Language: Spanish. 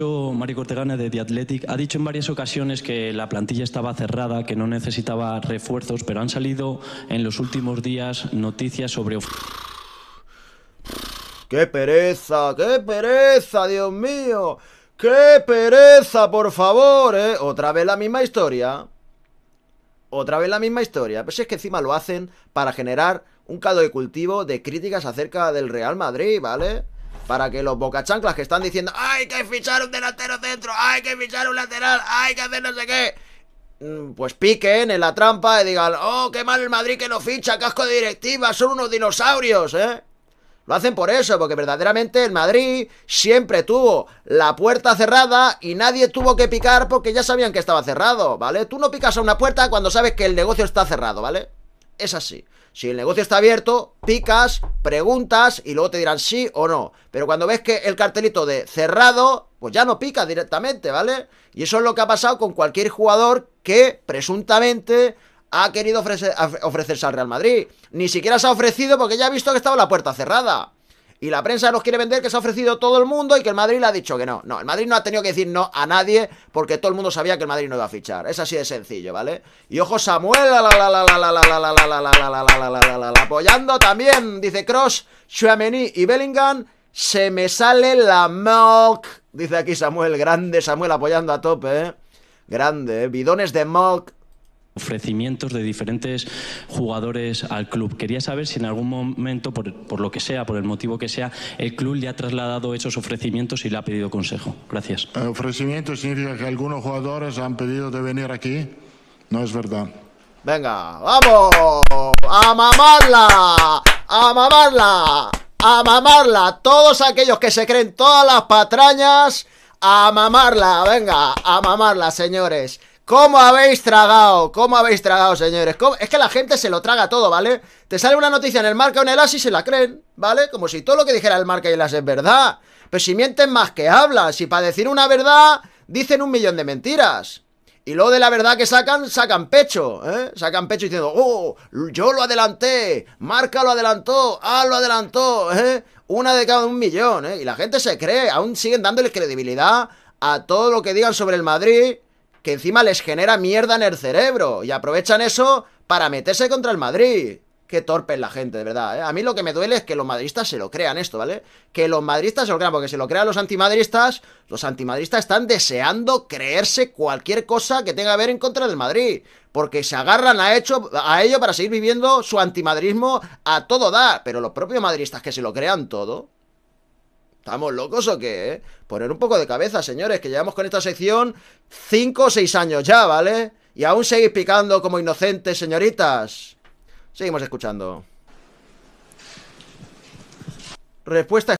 Mario Cortegana de The Athletic ha dicho en varias ocasiones que la plantilla estaba cerrada, que no necesitaba refuerzos, pero han salido en los últimos días noticias sobre... ¡Qué pereza! ¡Qué pereza! ¡Dios mío! ¡Qué pereza, por favor! ¿eh? Otra vez la misma historia. Otra vez la misma historia. Pues es que encima lo hacen para generar un caldo de cultivo de críticas acerca del Real Madrid, ¿vale? para que los bocachanclas que están diciendo ¡Hay que fichar un delantero centro! ¡Hay que fichar un lateral! ¡Hay que hacer no sé qué! Mm, pues piquen en la trampa y digan ¡Oh, qué mal el Madrid que no ficha! ¡Casco de directiva! ¡Son unos dinosaurios, eh! Lo hacen por eso, porque verdaderamente el Madrid siempre tuvo la puerta cerrada y nadie tuvo que picar porque ya sabían que estaba cerrado, ¿vale? Tú no picas a una puerta cuando sabes que el negocio está cerrado, ¿vale? es así. Si el negocio está abierto, picas, preguntas y luego te dirán sí o no. Pero cuando ves que el cartelito de cerrado, pues ya no pica directamente, ¿vale? Y eso es lo que ha pasado con cualquier jugador que presuntamente ha querido ofrecer, ofrecerse al Real Madrid. Ni siquiera se ha ofrecido porque ya ha visto que estaba la puerta cerrada y la prensa nos quiere vender que se ha ofrecido todo el mundo y que el Madrid le ha dicho que no. No, el Madrid no ha tenido que decir no a nadie porque todo el mundo sabía que el Madrid no iba a fichar. Es así de sencillo, ¿vale? Y ojo Samuel, apoyando también, dice Cross, Chouameni y Bellingham, se me sale la mock. dice aquí Samuel, grande Samuel apoyando a tope, ¿eh? Grande, bidones de mock ofrecimientos de diferentes jugadores al club. Quería saber si en algún momento, por, lo que sea, por el motivo que sea, el club le ha trasladado esos ofrecimientos y le ha pedido consejo. Gracias. Eh, ofrecimientos ofrecimiento significa que algunos jugadores han pedido de venir aquí. No es verdad. Venga, vamos. A mamarla. A mamarla. A mamarla. Todos aquellos que se creen todas las patrañas. A mamarla. Venga, a mamarla, señores. ¿Cómo habéis tragado? ¿Cómo habéis tragado, señores? Es que la gente se lo traga todo, ¿vale? Te sale una noticia en el marca o en el as y se la creen, ¿vale? Como si todo lo que dijera el marca y el as es verdad. Pero si mienten más que hablan, si para decir una verdad dicen un millón de mentiras. Y luego de la verdad que sacan, sacan pecho, ¿eh? Sacan pecho diciendo, oh, yo lo adelanté, Marca lo adelantó, Ah lo adelantó, ¿eh? Una de cada un millón, ¿eh? Y la gente se cree, aún siguen dándole credibilidad a todo lo que digan sobre el Madrid que encima les genera mierda en el cerebro y aprovechan eso para meterse contra el Madrid. Qué torpe es la gente, de verdad. ¿eh? A mí lo que me duele es que los madridistas se lo crean esto, ¿vale? Que los madridistas se lo crean, porque se lo crean los antimadridistas. Los antimadridistas están deseando creerse cualquier cosa que tenga que ver en contra del Madrid. Porque se agarran a, ello para seguir viviendo su antimadrismo a todo dar. Pero los propios madridistas que se lo crean todo, ¿Estamos locos o qué, eh? Poner un poco de cabeza, señores, que llevamos con esta sección 5 o 6 años ya, ¿vale? Y aún seguís picando como inocentes, señoritas. Seguimos escuchando. Respuesta